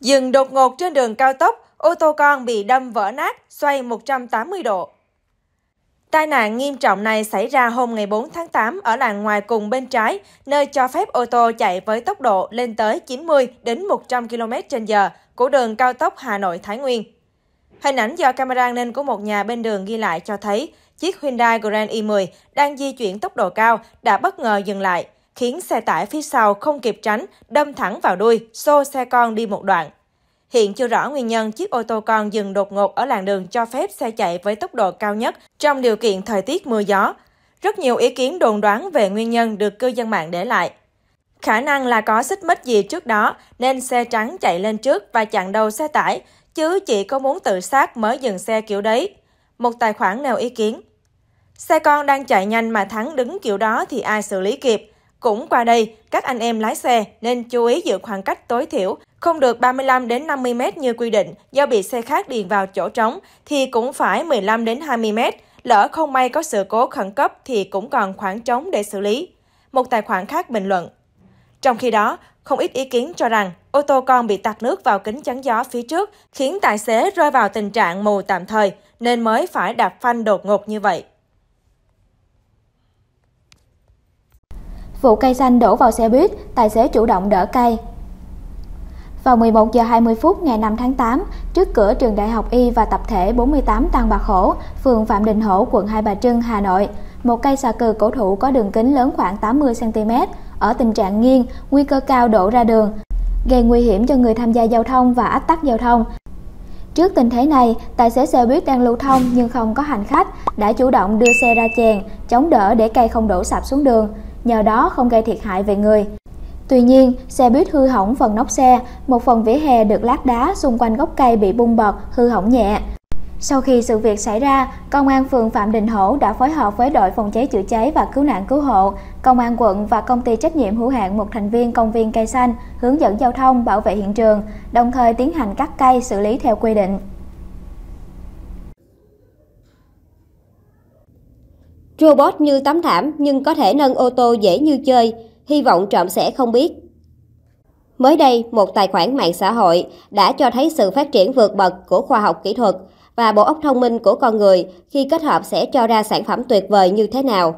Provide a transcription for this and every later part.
Dừng đột ngột trên đường cao tốc, ô tô con bị đâm vỡ nát, xoay 180 độ. Tai nạn nghiêm trọng này xảy ra hôm ngày 4 tháng 8 ở làng ngoài cùng bên trái, nơi cho phép ô tô chạy với tốc độ lên tới 90 đến 100 km h của đường cao tốc Hà Nội Thái Nguyên. Hình ảnh do camera nên của một nhà bên đường ghi lại cho thấy chiếc Hyundai Grand i10 đang di chuyển tốc độ cao đã bất ngờ dừng lại, khiến xe tải phía sau không kịp tránh, đâm thẳng vào đuôi, xô xe con đi một đoạn. Hiện chưa rõ nguyên nhân chiếc ô tô con dừng đột ngột ở làn đường cho phép xe chạy với tốc độ cao nhất trong điều kiện thời tiết mưa gió. Rất nhiều ý kiến đồn đoán về nguyên nhân được cư dân mạng để lại. Khả năng là có xích mích gì trước đó nên xe trắng chạy lên trước và chặn đầu xe tải, chứ chỉ có muốn tự sát mới dừng xe kiểu đấy. Một tài khoản nêu ý kiến. Xe con đang chạy nhanh mà thắng đứng kiểu đó thì ai xử lý kịp. Cũng qua đây, các anh em lái xe nên chú ý giữ khoảng cách tối thiểu, không được 35 đến 50 m như quy định, do bị xe khác điền vào chỗ trống thì cũng phải 15 đến 20 m, lỡ không may có sự cố khẩn cấp thì cũng còn khoảng trống để xử lý. Một tài khoản khác bình luận. Trong khi đó, không ít ý kiến cho rằng ô tô con bị tạt nước vào kính chắn gió phía trước khiến tài xế rơi vào tình trạng mù tạm thời nên mới phải đạp phanh đột ngột như vậy. Vụ cây xanh đổ vào xe buýt, tài xế chủ động đỡ cây. Vào 11 giờ 20 phút ngày 5 tháng 8, trước cửa trường Đại học Y và tập thể 48 Tăng Bạc Hổ, phường Phạm Đình Hổ, quận Hai Bà Trưng, Hà Nội, một cây xà cừ cổ thụ có đường kính lớn khoảng 80 cm ở tình trạng nghiêng, nguy cơ cao đổ ra đường, gây nguy hiểm cho người tham gia giao thông và ách tắc giao thông. Trước tình thế này, tài xế xe buýt đang lưu thông nhưng không có hành khách đã chủ động đưa xe ra chèn, chống đỡ để cây không đổ sập xuống đường nhờ đó không gây thiệt hại về người. Tuy nhiên, xe buýt hư hỏng phần nóc xe, một phần vỉa hè được lát đá xung quanh gốc cây bị bung bật, hư hỏng nhẹ. Sau khi sự việc xảy ra, Công an phường Phạm Đình Hổ đã phối hợp với đội phòng cháy chữa cháy và cứu nạn cứu hộ, Công an quận và công ty trách nhiệm hữu hạn một thành viên công viên cây xanh hướng dẫn giao thông bảo vệ hiện trường, đồng thời tiến hành cắt cây xử lý theo quy định. Robot như tấm thảm nhưng có thể nâng ô tô dễ như chơi, hy vọng trộm sẽ không biết. Mới đây, một tài khoản mạng xã hội đã cho thấy sự phát triển vượt bậc của khoa học kỹ thuật và bộ óc thông minh của con người khi kết hợp sẽ cho ra sản phẩm tuyệt vời như thế nào.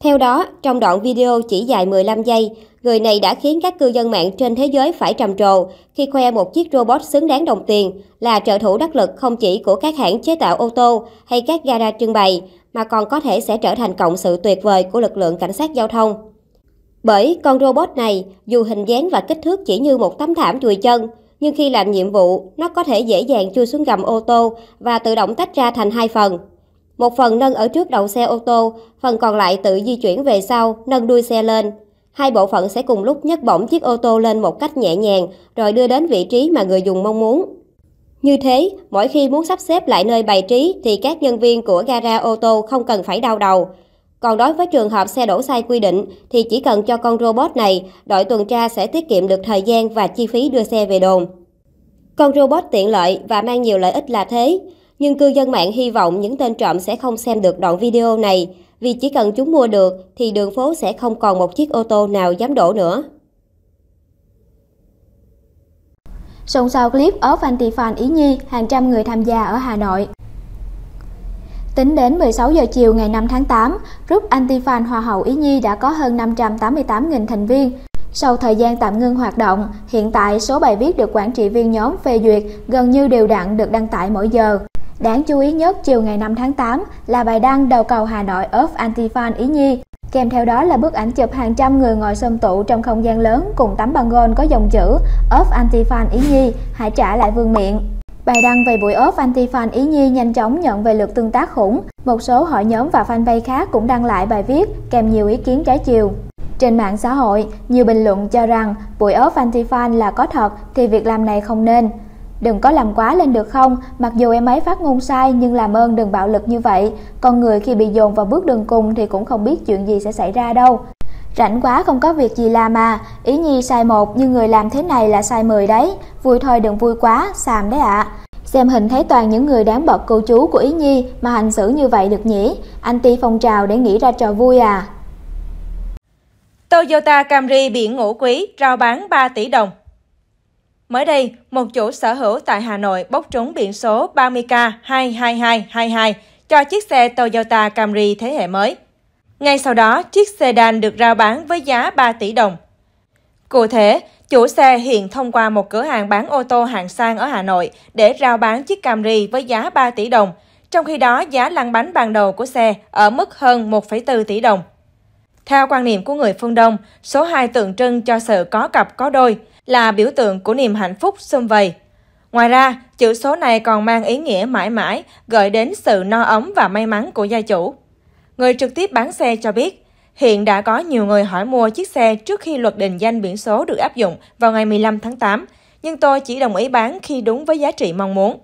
Theo đó, trong đoạn video chỉ dài 15 giây, Người này đã khiến các cư dân mạng trên thế giới phải trầm trồ khi khoe một chiếc robot xứng đáng đồng tiền là trợ thủ đắc lực không chỉ của các hãng chế tạo ô tô hay các gara trưng bày, mà còn có thể sẽ trở thành cộng sự tuyệt vời của lực lượng cảnh sát giao thông. Bởi con robot này, dù hình dáng và kích thước chỉ như một tấm thảm chùi chân, nhưng khi làm nhiệm vụ, nó có thể dễ dàng chui xuống gầm ô tô và tự động tách ra thành hai phần. Một phần nâng ở trước đầu xe ô tô, phần còn lại tự di chuyển về sau, nâng đuôi xe lên. Hai bộ phận sẽ cùng lúc nhấc bổng chiếc ô tô lên một cách nhẹ nhàng rồi đưa đến vị trí mà người dùng mong muốn. Như thế, mỗi khi muốn sắp xếp lại nơi bày trí thì các nhân viên của gara ô tô không cần phải đau đầu. Còn đối với trường hợp xe đổ sai quy định thì chỉ cần cho con robot này, đội tuần tra sẽ tiết kiệm được thời gian và chi phí đưa xe về đồn. Con robot tiện lợi và mang nhiều lợi ích là thế, nhưng cư dân mạng hy vọng những tên trộm sẽ không xem được đoạn video này vì chỉ cần chúng mua được thì đường phố sẽ không còn một chiếc ô tô nào dám đổ nữa. Sông sau clip of Antifan Ý Nhi, hàng trăm người tham gia ở Hà Nội. Tính đến 16 giờ chiều ngày 5 tháng 8, group Antifan Hoa hậu Ý Nhi đã có hơn 588.000 thành viên. Sau thời gian tạm ngưng hoạt động, hiện tại số bài viết được quản trị viên nhóm phê duyệt gần như đều đặn được đăng tải mỗi giờ. Đáng chú ý nhất chiều ngày 5 tháng 8 là bài đăng đầu cầu Hà Nội off Antifan Ý Nhi, kèm theo đó là bức ảnh chụp hàng trăm người ngồi xôm tụ trong không gian lớn cùng tấm băng gôn có dòng chữ off Antifan Ý Nhi, hãy trả lại vương miệng. Bài đăng về buổi off Antifan Ý Nhi nhanh chóng nhận về lượt tương tác khủng. Một số hội nhóm và fanpage khác cũng đăng lại bài viết kèm nhiều ý kiến trái chiều. Trên mạng xã hội, nhiều bình luận cho rằng buổi off Antifan là có thật thì việc làm này không nên. Đừng có làm quá lên được không, mặc dù em ấy phát ngôn sai nhưng làm ơn đừng bạo lực như vậy. Con người khi bị dồn vào bước đường cùng thì cũng không biết chuyện gì sẽ xảy ra đâu. Rảnh quá không có việc gì làm mà, ý nhi sai một nhưng người làm thế này là sai 10 đấy. Vui thôi đừng vui quá, xàm đấy ạ. Xem hình thấy toàn những người đáng bậc cô chú của Ý Nhi mà hành xử như vậy được nhỉ? Anh ti phong trào để nghĩ ra trò vui à? Toyota Camry biển ngũ quý rao bán 3 tỷ đồng Mới đây, một chủ sở hữu tại Hà Nội bốc trúng biển số 30K22222 cho chiếc xe Toyota Camry thế hệ mới. Ngay sau đó, chiếc sedan được rao bán với giá 3 tỷ đồng. Cụ thể, chủ xe hiện thông qua một cửa hàng bán ô tô hạng sang ở Hà Nội để rao bán chiếc Camry với giá 3 tỷ đồng, trong khi đó giá lăn bánh ban đầu của xe ở mức hơn 1,4 tỷ đồng. Theo quan niệm của người phương Đông, số 2 tượng trưng cho sự có cặp có đôi, là biểu tượng của niềm hạnh phúc xung vầy. Ngoài ra, chữ số này còn mang ý nghĩa mãi mãi, gợi đến sự no ấm và may mắn của gia chủ. Người trực tiếp bán xe cho biết, hiện đã có nhiều người hỏi mua chiếc xe trước khi luật định danh biển số được áp dụng vào ngày 15 tháng 8, nhưng tôi chỉ đồng ý bán khi đúng với giá trị mong muốn.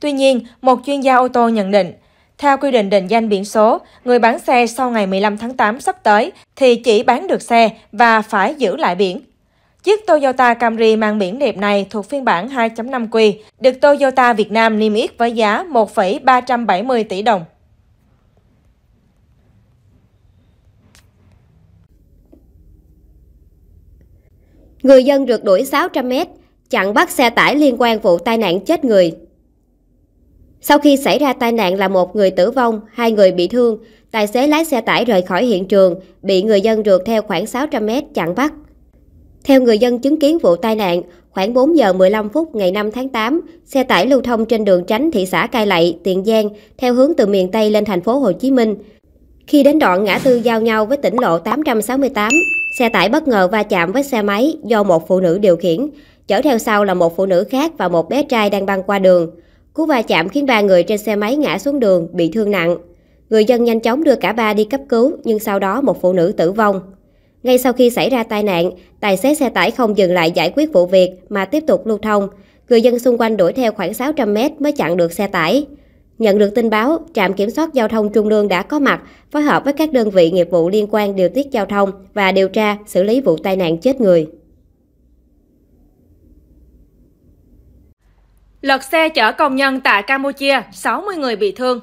Tuy nhiên, một chuyên gia ô tô nhận định, theo quy định định danh biển số, người bán xe sau ngày 15 tháng 8 sắp tới thì chỉ bán được xe và phải giữ lại biển. Chiếc Toyota Camry mang biển đẹp này thuộc phiên bản 2.5Q, được Toyota Việt Nam niêm yết với giá 1,370 tỷ đồng. Người dân rượt đuổi 600 m chặn bắt xe tải liên quan vụ tai nạn chết người. Sau khi xảy ra tai nạn là một người tử vong, hai người bị thương, tài xế lái xe tải rời khỏi hiện trường, bị người dân rượt theo khoảng 600 mét chặn bắt. Theo người dân chứng kiến vụ tai nạn, khoảng 4 giờ 15 phút ngày 5 tháng 8, xe tải lưu thông trên đường tránh thị xã Cai Lậy, Tiền Giang, theo hướng từ miền Tây lên thành phố Hồ Chí Minh. Khi đến đoạn ngã tư giao nhau với tỉnh lộ 868, xe tải bất ngờ va chạm với xe máy do một phụ nữ điều khiển, chở theo sau là một phụ nữ khác và một bé trai đang băng qua đường. Cú va chạm khiến ba người trên xe máy ngã xuống đường, bị thương nặng. Người dân nhanh chóng đưa cả ba đi cấp cứu, nhưng sau đó một phụ nữ tử vong. Ngay sau khi xảy ra tai nạn, tài xế xe tải không dừng lại giải quyết vụ việc mà tiếp tục lưu thông. Người dân xung quanh đuổi theo khoảng 600 m mới chặn được xe tải. Nhận được tin báo, trạm kiểm soát giao thông Trung Lương đã có mặt, phối hợp với các đơn vị nghiệp vụ liên quan điều tiết giao thông và điều tra xử lý vụ tai nạn chết người. Lật xe chở công nhân tại Campuchia, 60 người bị thương.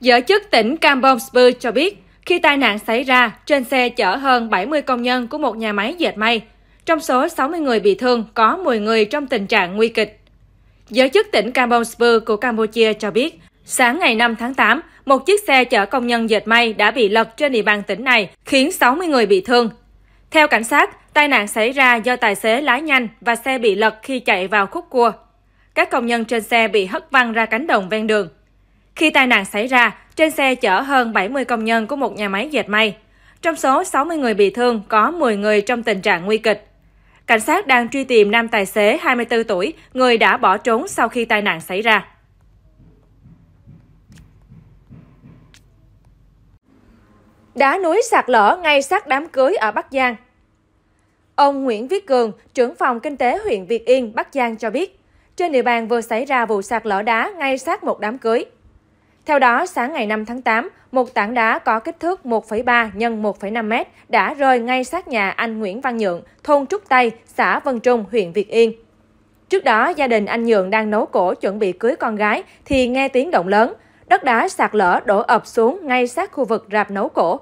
Giới chức tỉnh Campuchia cho biết, khi tai nạn xảy ra, trên xe chở hơn 70 công nhân của một nhà máy dệt may. Trong số 60 người bị thương, có 10 người trong tình trạng nguy kịch. Giới chức tỉnh Campuchia của Campuchia cho biết, sáng ngày 5 tháng 8, một chiếc xe chở công nhân dệt may đã bị lật trên địa bàn tỉnh này, khiến 60 người bị thương. Theo cảnh sát, tai nạn xảy ra do tài xế lái nhanh và xe bị lật khi chạy vào khúc cua các công nhân trên xe bị hất văng ra cánh đồng ven đường. Khi tai nạn xảy ra, trên xe chở hơn 70 công nhân của một nhà máy dệt may. Trong số 60 người bị thương, có 10 người trong tình trạng nguy kịch. Cảnh sát đang truy tìm nam tài xế 24 tuổi, người đã bỏ trốn sau khi tai nạn xảy ra. Đá núi sạt lở ngay sát đám cưới ở Bắc Giang. Ông Nguyễn Viết Cường, trưởng phòng kinh tế huyện Việt Yên, Bắc Giang cho biết, trên địa bàn vừa xảy ra vụ sạt lở đá ngay sát một đám cưới. Theo đó, sáng ngày 5 tháng 8, một tảng đá có kích thước 1,3 x 1,5 m đã rơi ngay sát nhà anh Nguyễn Văn Nhượng, thôn Trúc Tây, xã Vân Trung, huyện Việt Yên. Trước đó, gia đình anh Nhượng đang nấu cổ chuẩn bị cưới con gái thì nghe tiếng động lớn, đất đá sạt lở đổ ập xuống ngay sát khu vực rạp nấu cổ.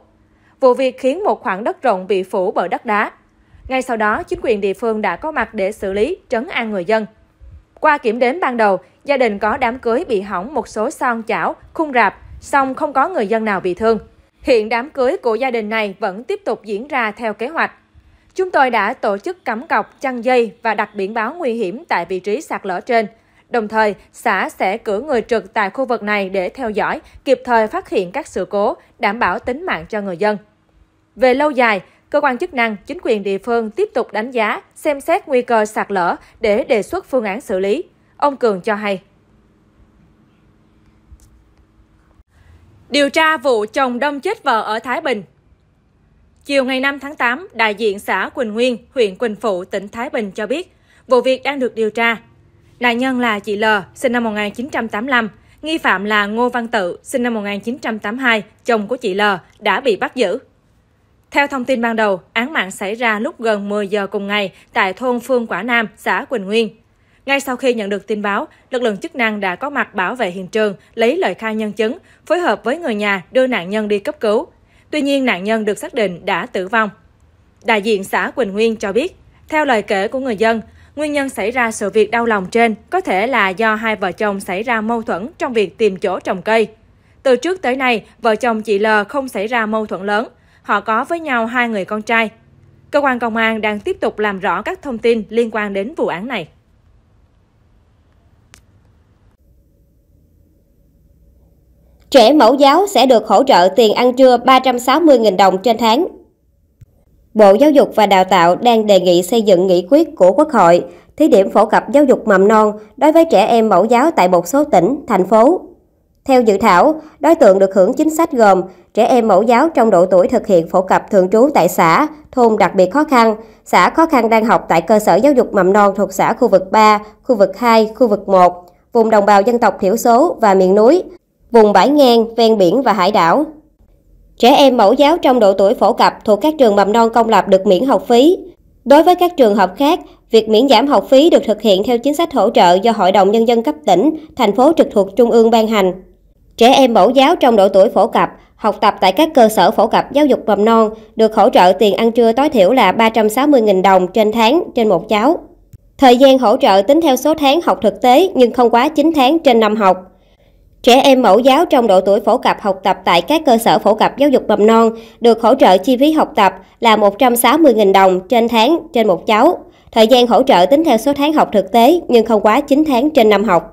Vụ việc khiến một khoảng đất rộng bị phủ bởi đất đá. Ngay sau đó, chính quyền địa phương đã có mặt để xử lý, trấn an người dân. Qua kiểm đếm ban đầu, gia đình có đám cưới bị hỏng một số son chảo, khung rạp, song không có người dân nào bị thương. Hiện đám cưới của gia đình này vẫn tiếp tục diễn ra theo kế hoạch. Chúng tôi đã tổ chức cắm cọc, chăn dây và đặt biển báo nguy hiểm tại vị trí sạt lở trên. Đồng thời, xã sẽ cử người trực tại khu vực này để theo dõi, kịp thời phát hiện các sự cố, đảm bảo tính mạng cho người dân. Về lâu dài, Cơ quan chức năng, chính quyền địa phương tiếp tục đánh giá, xem xét nguy cơ sạt lở để đề xuất phương án xử lý. Ông Cường cho hay. Điều tra vụ chồng đông chết vợ ở Thái Bình Chiều ngày 5 tháng 8, đại diện xã Quỳnh Nguyên, huyện Quỳnh Phụ, tỉnh Thái Bình cho biết, vụ việc đang được điều tra. Nạn nhân là chị L, sinh năm 1985, nghi phạm là Ngô Văn Tự, sinh năm 1982, chồng của chị L, đã bị bắt giữ. Theo thông tin ban đầu, án mạng xảy ra lúc gần 10 giờ cùng ngày tại thôn Phương Quả Nam, xã Quỳnh Nguyên. Ngay sau khi nhận được tin báo, lực lượng chức năng đã có mặt bảo vệ hiện trường, lấy lời khai nhân chứng, phối hợp với người nhà đưa nạn nhân đi cấp cứu. Tuy nhiên, nạn nhân được xác định đã tử vong. Đại diện xã Quỳnh Nguyên cho biết, theo lời kể của người dân, nguyên nhân xảy ra sự việc đau lòng trên có thể là do hai vợ chồng xảy ra mâu thuẫn trong việc tìm chỗ trồng cây. Từ trước tới nay, vợ chồng chị L không xảy ra mâu thuẫn lớn. Họ có với nhau hai người con trai. Cơ quan công an đang tiếp tục làm rõ các thông tin liên quan đến vụ án này. Trẻ mẫu giáo sẽ được hỗ trợ tiền ăn trưa 360.000 đồng trên tháng. Bộ Giáo dục và Đào tạo đang đề nghị xây dựng nghị quyết của Quốc hội thí điểm phổ cập giáo dục mầm non đối với trẻ em mẫu giáo tại một số tỉnh, thành phố theo dự thảo, đối tượng được hưởng chính sách gồm trẻ em mẫu giáo trong độ tuổi thực hiện phổ cập thường trú tại xã, thôn đặc biệt khó khăn, xã khó khăn đang học tại cơ sở giáo dục mầm non thuộc xã khu vực 3, khu vực 2, khu vực 1, vùng đồng bào dân tộc thiểu số và miền núi, vùng bãi ngang, ven biển và hải đảo. Trẻ em mẫu giáo trong độ tuổi phổ cập thuộc các trường mầm non công lập được miễn học phí. Đối với các trường hợp khác, việc miễn giảm học phí được thực hiện theo chính sách hỗ trợ do Hội đồng Nhân dân cấp tỉnh, thành phố trực thuộc Trung ương ban hành. Trẻ em mẫu giáo trong độ tuổi phổ cập, học tập tại các cơ sở phổ cập giáo dục mầm non được hỗ trợ tiền ăn trưa tối thiểu là 360.000 đồng trên tháng trên một cháu. Thời gian hỗ trợ tính theo số tháng học thực tế nhưng không quá 9 tháng trên năm học. Trẻ em mẫu giáo trong độ tuổi phổ cập học tập tại các cơ sở phổ cập giáo dục mầm non được hỗ trợ chi phí học tập là 160.000 đồng trên tháng trên một cháu. Thời gian hỗ trợ tính theo số tháng học thực tế nhưng không quá 9 tháng trên năm học.